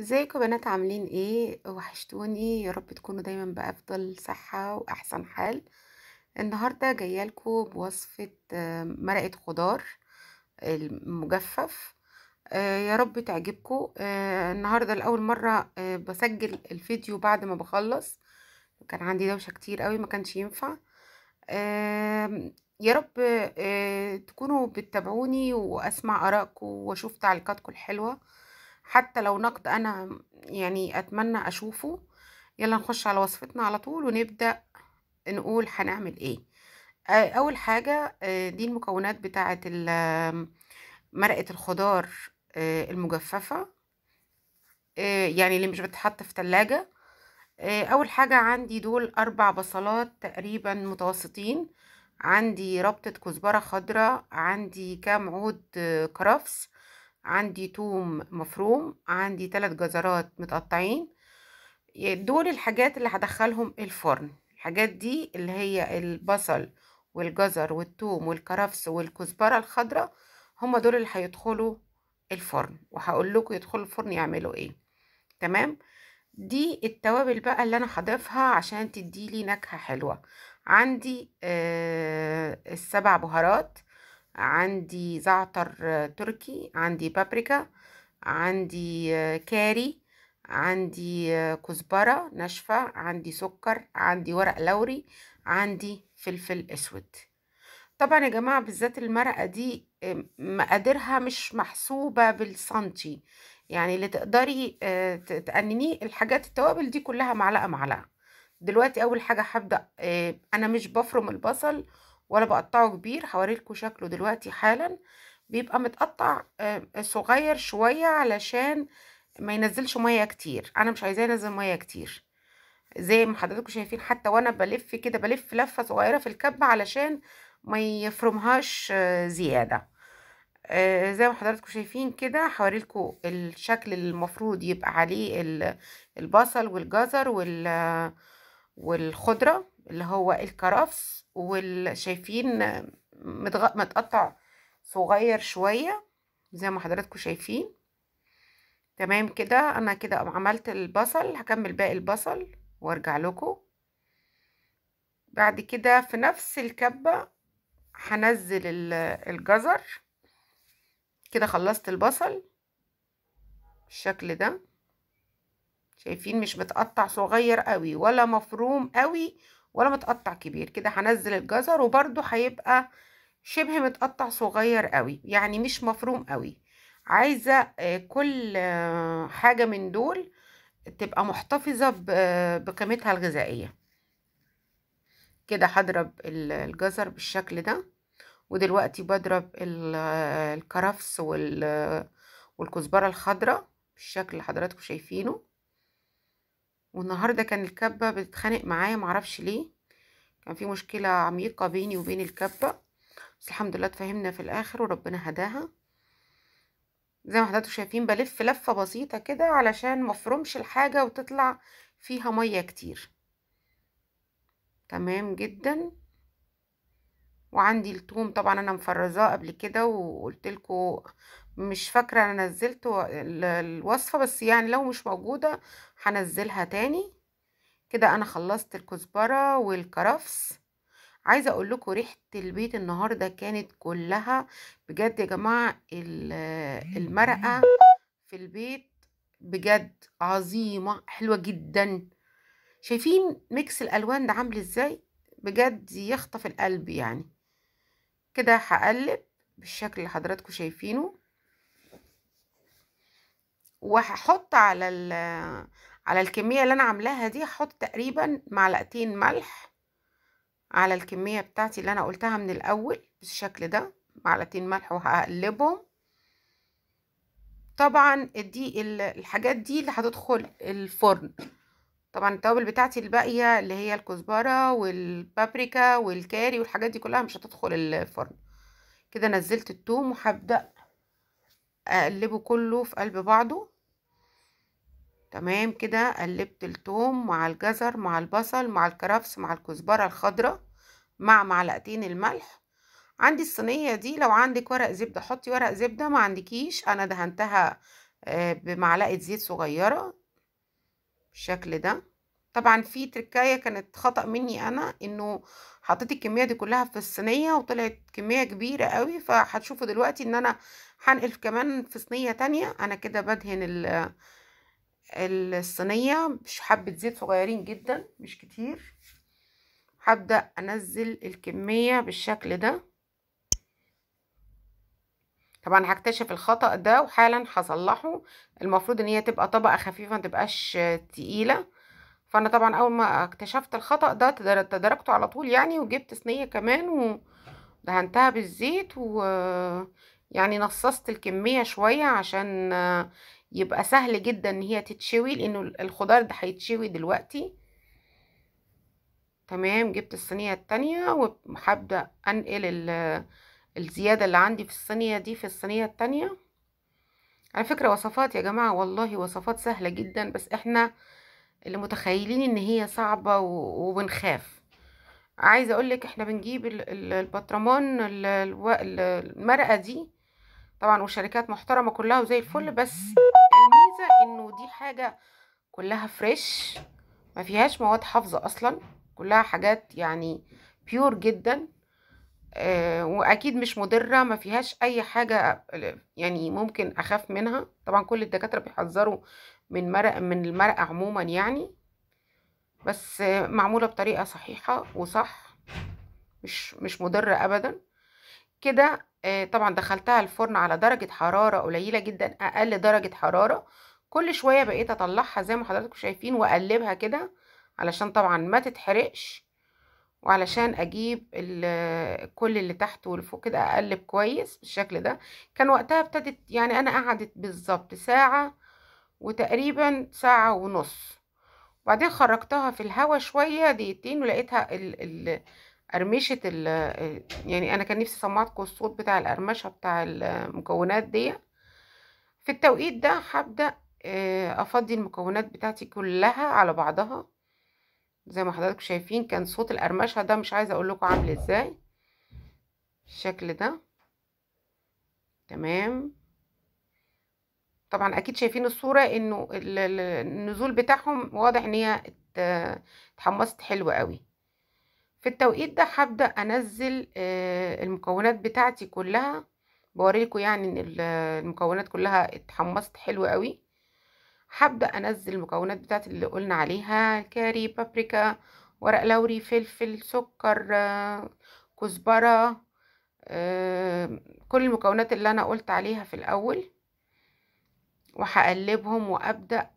ازيكم يا بنات عاملين ايه وحشتوني يا رب تكونوا دايما بافضل صحه واحسن حال النهارده جايه لكم بوصفه آه، مرقه خضار المجفف آه، يا رب تعجبكم آه، النهارده لاول مره بسجل الفيديو بعد ما بخلص كان عندي دوشه كتير قوي ما كانش ينفع يا رب تكونوا بتتابعوني واسمع ارائكم واشوف تعليقاتكم الحلوه حتى لو نقد انا يعني اتمنى اشوفه يلا نخش على وصفتنا على طول ونبدأ نقول هنعمل ايه اول حاجة آه، دي المكونات بتاعة مرقة الخضار آه، المجففة آه، يعني اللي مش بتحط في تلاجة اول حاجة عندي دول اربع بصلات تقريبا متوسطين عندي ربطة كزبرة خضراء عندي كام عود كرفس آه عندي توم مفروم عندي ثلاث جزرات متقطعين دول الحاجات اللي هدخلهم الفرن الحاجات دي اللي هي البصل والجزر والتوم والكرفس والكزبرة الخضراء هما دول اللي هيدخلوا الفرن وهقول لكم يدخلوا الفرن يعملوا ايه تمام دي التوابل بقى اللي انا هضيفها عشان تديلي نكهة حلوة عندي آه السبع بهارات عندي زعتر تركي عندي بابريكا عندي كاري عندي كزبرة ناشفة عندي سكر عندي ورق لوري عندي فلفل اسود طبعا يا جماعة بالذات المرقة دي مقاديرها مش محسوبة بالسنتي يعني اللي تقدري آه، تقننيه الحاجات التوابل دي كلها معلقة معلقة دلوقتي اول حاجة هبدأ آه، انا مش بفرم البصل ولا بقطعه كبير هوريلكوا شكله دلوقتي حالا بيبقى متقطع آه، صغير شويه علشان ما ينزلش ميه كتير انا مش عايزاه ينزل ميه كتير زي ما حضراتكم شايفين حتى وانا بلف كده بلف لفه صغيره في الكبه علشان ما يفرمهاش آه، زياده آه، زي ما حضراتكم شايفين كده هوريلكوا الشكل المفروض يبقى عليه البصل والجزر والخضره اللي هو الكرفس والشايفين متغ... متقطع صغير شوية زي ما حضراتكم شايفين تمام كده انا كده عملت البصل هكمل باقي البصل وارجع لكم بعد كده في نفس الكبة هنزل الجزر كده خلصت البصل بالشكل ده شايفين مش متقطع صغير قوي ولا مفروم قوي ولا متقطع كبير كده هنزل الجزر وبرده هيبقى شبه متقطع صغير قوي يعني مش مفروم قوي عايزة آه، كل آه، حاجة من دول تبقى محتفظة آه، بقيمتها الغذائية كده هضرب الجزر بالشكل ده ودلوقتي بضرب الكرفس والكزبرة الخضراء بالشكل اللي حضراتكم شايفينه والنهارده كان الكبه بتتخانق معايا معرفش ليه كان في مشكله عميقه بيني وبين الكبه بس الحمد لله اتفهمنا في الاخر وربنا هداها زي ما حضراتكم شايفين بلف لفه بسيطه كده علشان مفرمش الحاجه وتطلع فيها ميه كتير تمام جدا وعندي التوم طبعا انا مفرزاه قبل كده وقلت لكم مش فاكرة انا نزلت الوصفة بس يعني لو مش موجودة هنزلها تاني كده انا خلصت الكزبرة والكرفس عايزة اقول لكم ريحة البيت النهاردة كانت كلها بجد يا جماعة المرقة في البيت بجد عظيمة حلوة جدا شايفين ميكس الالوان ده عامل ازاي بجد يخطف القلب يعني كده هقلب بالشكل اللي حضراتكم شايفينه وهحط على على الكمية اللي أنا عاملاها دي هحط تقريبا معلقتين ملح على الكمية بتاعتي اللي أنا قلتها من الأول بالشكل ده معلقتين ملح وهقلبهم طبعا دي الحاجات دي اللي هتدخل الفرن طبعا التوابل بتاعتي الباقية اللي هي الكزبرة والبابريكا والكاري والحاجات دي كلها مش هتدخل الفرن كده نزلت التوم وهبدأ اقلبه كله في قلب بعضه تمام كده قلبت التوم مع الجزر مع البصل مع الكرفس مع الكزبره الخضراء مع معلقتين الملح عندي الصينيه دي لو عندك ورق زبده حطي ورق زبده ما عندكيش انا دهنتها آه، بمعلقه زيت صغيره بالشكل ده طبعا في تركايه كانت خطا مني انا انه حطيت الكميه دي كلها في الصينيه وطلعت كميه كبيره قوي فهتشوفوا دلوقتي ان انا هنقل كمان في صينية تانية انا كده بدهن الصينية مش حبة زيت صغيرين جدا مش كتير هبدأ انزل الكمية بالشكل ده طبعا هكتشف الخطأ ده وحالا هصلحه المفروض ان هي تبقى طبقة خفيفة ما تبقاش تقيلة فانا طبعا اول ما اكتشفت الخطأ ده تدركته على طول يعني وجبت صينية كمان ودهنتها بالزيت و يعني نصصت الكمية شوية عشان يبقى سهل جدا ان هي تتشوي لانه الخضار ده هيتشوي دلوقتي تمام جبت الصينية التانية وهبدأ انقل الزيادة اللي عندي في الصينية دي في الصينية التانية على فكرة وصفات يا جماعة والله وصفات سهلة جدا بس احنا اللي متخيلين ان هي صعبة وبنخاف عايزة اقولك احنا بنجيب البطرمان المرقة دي طبعا وشركات محترمه كلها وزي الفل بس الميزه انه دي حاجه كلها فريش ما فيهاش مواد حافظه اصلا كلها حاجات يعني بيور جدا آه، واكيد مش مضره ما فيهاش اي حاجه يعني ممكن اخاف منها طبعا كل الدكاتره بيحذروا من مرق من المرق عموما يعني بس معموله بطريقه صحيحه وصح مش مش مضره ابدا كده طبعا دخلتها الفرن على درجة حرارة قليلة جدا أقل درجة حرارة كل شوية بقيت أطلعها زي ما حضراتكم شايفين وأقلبها كده علشان طبعا ما تتحرقش وعلشان أجيب كل اللي تحت والفوق كده أقلب كويس بالشكل ده كان وقتها ابتدت يعني أنا قعدت بالظبط ساعة وتقريبا ساعة ونص وبعدين خرجتها في الهوا شوية دقيقتين ولقيتها ال ال قرمشه ال آه، يعني انا كان نفسي سمعتكم الصوت بتاع القرمشه بتاع المكونات دي في التوقيت ده هبدا آه، افضي المكونات بتاعتي كلها على بعضها زي ما حضراتكم شايفين كان صوت القرمشه ده مش عايزه اقول لكم عامل ازاي الشكل ده تمام طبعا اكيد شايفين الصوره انه النزول بتاعهم واضح ان هي اتحمصت حلو قوي في التوقيت ده هبدأ أنزل آه، المكونات بتاعتي كلها بوريكم يعني إن المكونات كلها اتحمصت حلو قوي هبدأ أنزل المكونات بتاعتي اللي قلنا عليها كاري بابريكا ورق لوري فلفل سكر آه، كزبرة آه، كل المكونات اللي أنا قلت عليها في الأول وهقلبهم وأبدأ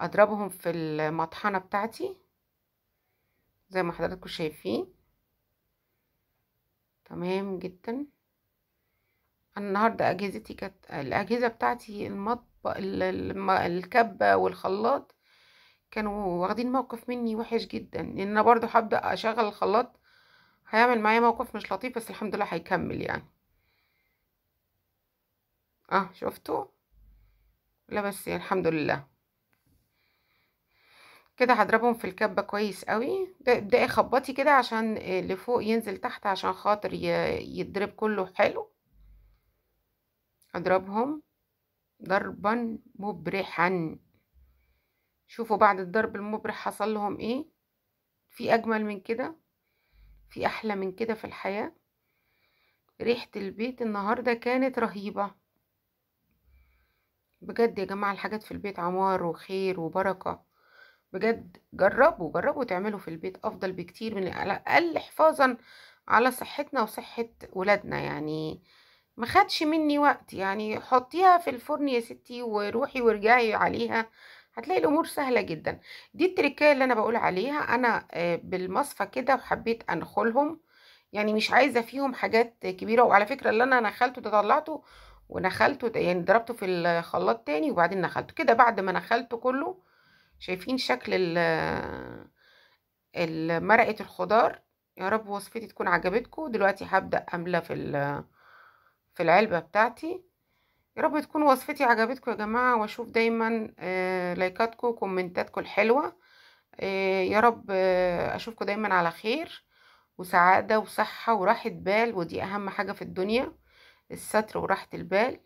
أضربهم في المطحنة بتاعتي زي ما حضراتكم شايفين تمام جدا النهارده اجهزتي كانت الاجهزه بتاعتي المطبخ الكبه والخلاط كانوا واخدين موقف مني وحش جدا لان يعني انا برضو هبدا اشغل الخلاط هيعمل معايا موقف مش لطيف بس الحمد لله هيكمل يعني اه شفتوا لا بس يعني الحمد لله كده هضربهم في الكبة كويس قوي ابدأي خبطي كده عشان اللي فوق ينزل تحت عشان خاطر يتضرب كله حلو اضربهم ضربا مبرحا شوفوا بعد الضرب المبرح حصل لهم ايه في اجمل من كده في احلى من كده في الحياة ريحة البيت النهاردة كانت رهيبة بجد يا جماعة الحاجات في البيت عمار وخير وبركة بجد جربوا جربوا تعملوا في البيت افضل بكتير من الاقل حفاظا على صحتنا وصحة ولادنا يعني ما خدش مني وقت يعني حطيها في الفرن يا ستي وروحي وارجعي عليها هتلاقي الامور سهله جدا دي التركايه اللي انا بقول عليها انا آه، بالمصفى كده وحبيت انخلهم يعني مش عايزه فيهم حاجات كبيره وعلى فكره اللي انا نخلته ده طلعته ونخلته يعني ضربته في الخلاط تاني وبعدين نخلته كده بعد ما نخلته كله شايفين شكل مرقة الخضار يا رب وصفتي تكون عجبتكم دلوقتي هبدأ أملى في في العلبة بتاعتي يا رب تكون وصفتي عجبتكم يا جماعة واشوف دايما آه، لايكاتكم وكومنتاتكم الحلوة آه، يا رب آه، اشوفكم دايما على خير وسعادة وصحة وراحة بال ودي اهم حاجة في الدنيا الستر وراحة البال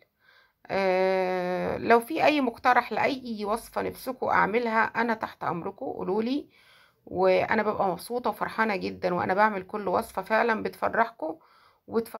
آه، لو في اي مقترح لاي وصفه نفسكم اعملها انا تحت امركم قولولي وانا ببقى مبسوطه وفرحانه جدا وانا بعمل كل وصفه فعلا بتفرحكم وتفرح